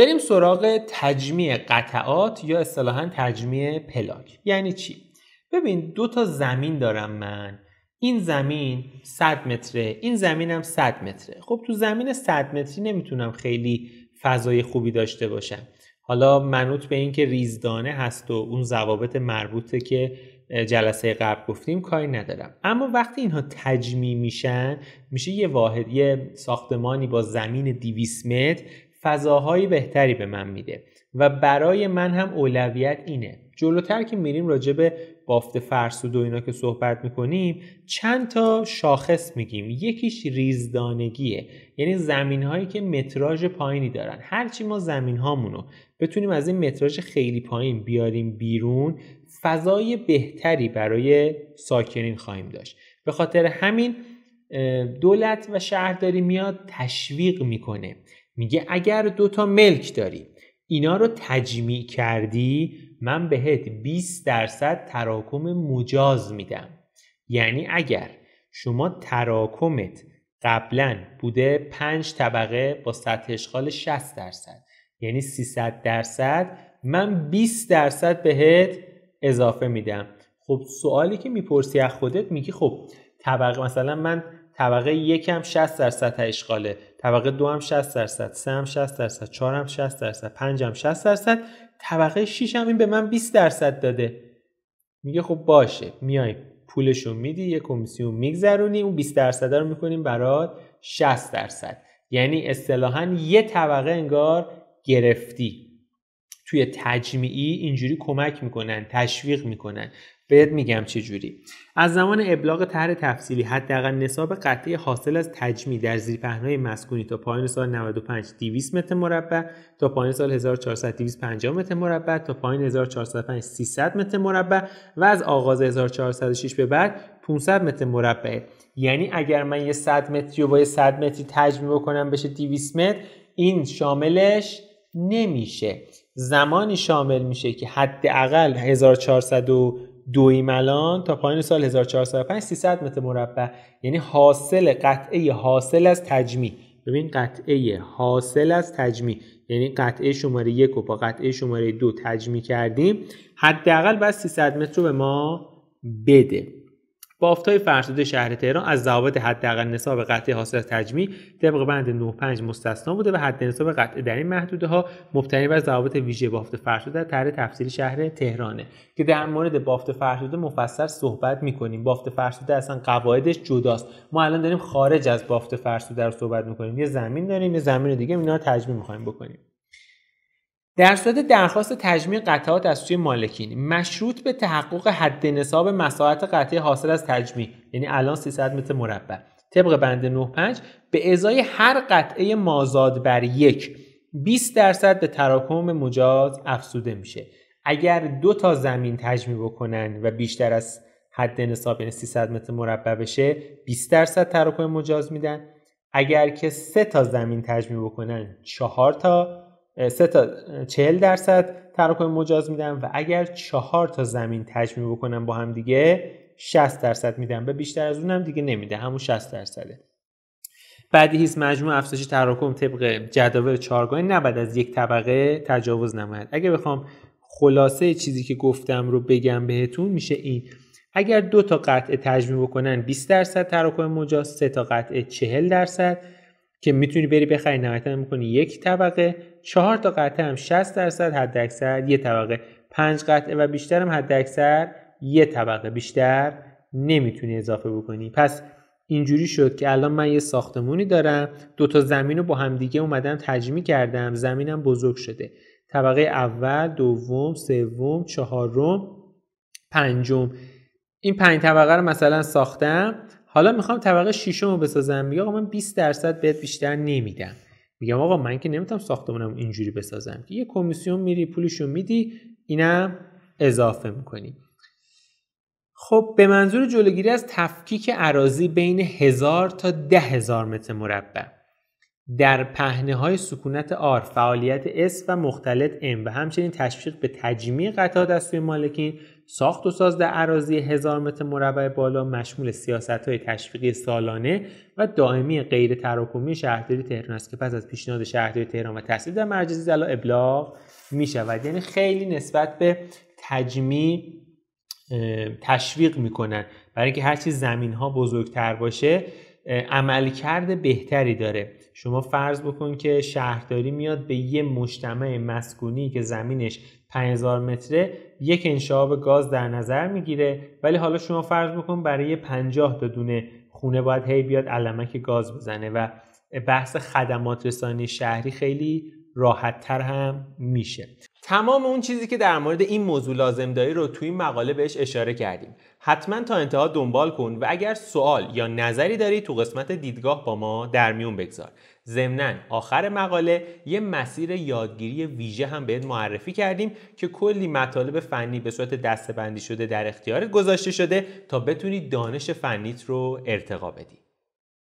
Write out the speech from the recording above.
بریم سراغ تجمیع قطعات یا اصطلاحا تجمیع پلاک یعنی چی ببین دو تا زمین دارم من این زمین 100 متره این زمینم 100 متره خب تو زمین 100 متری نمیتونم خیلی فضای خوبی داشته باشم حالا منوط به اینکه ریزدانه هست و اون ضوابط مربوطه که جلسه قبل گفتیم کاری ندارم اما وقتی اینها تجمی میشن میشه یه واحد یه ساختمانی با زمین 200 متر فضاهای بهتری به من میده و برای من هم اولویت اینه جلوتر که میریم راجع به بافت فرسود و اینا که صحبت میکنیم چند تا شاخص میگیم یکیش ریزدانگیه یعنی زمین هایی که متراژ پایینی دارن هرچی ما زمین هامونو بتونیم از این متراژ خیلی پایین بیاریم بیرون فضای بهتری برای ساکنین خواهیم داشت به خاطر همین دولت و شهرداری میاد تشویق میکنه میگه اگر دوتا ملک داری اینا رو تجمیع کردی من بهت 20 درصد تراکم مجاز میدم یعنی اگر شما تراکمت قبلا بوده 5 طبقه با سطح اشغال 60 درصد یعنی 300 درصد من 20 درصد بهت اضافه میدم خب سوالی که میپرسی از خودت میگی خب طبقه مثلا من طبقه یکم 60 درصد اشغاله طبقه دو هم 60 درصد سه هم 60 درصد 4 هم 60 درصد 5 هم 60 درصد طبقه 6 هم این به من 20 درصد داده میگه خب باشه میای پولشو میدی یه کمیسیون میگذرونی اون 20 درصد رو میکنیم برات 60 درصد یعنی اصطلاحا یه طبقه انگار گرفتی توی تجمیعی اینجوری کمک میکنن تشویق میکنن بهت میگم چه جوری از زمان ابلاغ طرح تفصیلی حداقل نصاب قطعه حاصل از تجمی در زیرپهنهای مسکونی تا پایین سال 95 200 متر مربع تا پایان سال 1400 250 متر مربع تا پایان 1405 300 متر مربع و از آغاز 1406 به بعد 500 متر مربع یعنی اگر من یه 100 متری و با یه 100 متری تجمی بکنم بشه 200 متر این شاملش نمیشه زمانی شامل میشه که حداقل 1400 ملان تا پایان سال 1405 300 متر مربع یعنی حاصل قطعه حاصل از تجمی ببین قطعه حاصل از تجمی یعنی قطعه شماره یک و با قطعه شماره دو تجمی کردیم حداقل بعد 300 متر رو به ما بده های فرسوده شهر تهران از ضوابط حداقل نصاب قطعه حاصل از تجمیع طبق بند 95 مستثنا بوده و حد نصاب قطعه در این محدوده ها مبتنی بر ضوابط ویژه بافت فرسوده در طرح تفصیل شهر تهرانه که در مورد بافت فرسوده مفصل صحبت میکنیم بافت فرسوده اصلا قواعدش جداست ما الان داریم خارج از بافت فرسوده رو صحبت میکنیم یه زمین داریم یه زمین دیگه اینا رو تجمیع میخوایم بکنیم درصد درخواست تجمیع قطعات از سوی مالکین مشروط به تحقق حد نصاب مساحت قطعه حاصل از تجمیع یعنی الان 300 متر مربع طبق بند 95 به ازای هر قطعه مازاد بر یک 20 درصد به تراکم مجاز افزوده میشه اگر دو تا زمین تجمیع بکنن و بیشتر از حد نصاب یعنی 300 متر مربع بشه 20 درصد تراکم مجاز میدن اگر که سه تا زمین تجمیع بکنن 4 تا 3 تا 40 درصد تراکم مجاز میدن و اگر 4 تا زمین تجمیع بکنن با هم دیگه 60 درصد میدن به بیشتر از اونم دیگه نمیده همون 60 درصده بعدی هیز مجموع افزایش تراکم طبق جداول چارگاهی نباید از یک طبقه تجاوز نماید اگه بخوام خلاصه چیزی که گفتم رو بگم بهتون میشه این اگر دو تا قطعه تجمیع بکنن 20 درصد تراکم مجاز سه تا قطعه 40 درصد که میتونی بری بخری نهایتا میکنی یک طبقه چهار تا قطعه هم 60 درصد حداکثر یه طبقه پنج قطعه و بیشتر هم حداکثر یه طبقه بیشتر نمیتونی اضافه بکنی پس اینجوری شد که الان من یه ساختمونی دارم دو تا زمین رو با همدیگه اومدم تجمی کردم زمینم بزرگ شده طبقه اول دوم سوم چهارم پنجم این پنج طبقه رو مثلا ساختم حالا میخوام طبقه ششم رو بسازم میگم من 20 درصد بهت بیشتر نمیدم میگم آقا من که نمیتونم ساختمونم اینجوری بسازم یه کمیسیون میری پولشو میدی اینم اضافه میکنی خب به منظور جلوگیری از تفکیک عراضی بین هزار تا ده هزار متر مربع در پهنه های سکونت آر فعالیت اس و مختلط ام و همچنین تشویق به تجمیع قطعات از سوی مالکین ساخت و ساز در عراضی هزار متر مربع بالا مشمول سیاست های تشویقی سالانه و دائمی غیر تراکمی شهرداری تهران است که پس از پیشنهاد شهرداری تهران و تصدیل در مرجزی زلا ابلاغ می شود یعنی خیلی نسبت به تجمیع تشویق میکنن برای اینکه هرچی زمین ها بزرگتر باشه عملکرد بهتری داره شما فرض بکن که شهرداری میاد به یه مجتمع مسکونی که زمینش 5000 متره یک انشعاب گاز در نظر میگیره ولی حالا شما فرض بکن برای 50 تا دونه خونه باید هی بیاد علمک گاز بزنه و بحث خدمات رسانی شهری خیلی راحتتر هم میشه تمام اون چیزی که در مورد این موضوع لازم داری رو توی این مقاله بهش اشاره کردیم حتما تا انتها دنبال کن و اگر سوال یا نظری داری تو قسمت دیدگاه با ما در میون بگذار ضمنا آخر مقاله یه مسیر یادگیری ویژه هم بهت معرفی کردیم که کلی مطالب فنی به صورت دستبندی شده در اختیار گذاشته شده تا بتونی دانش فنیت رو ارتقا بدی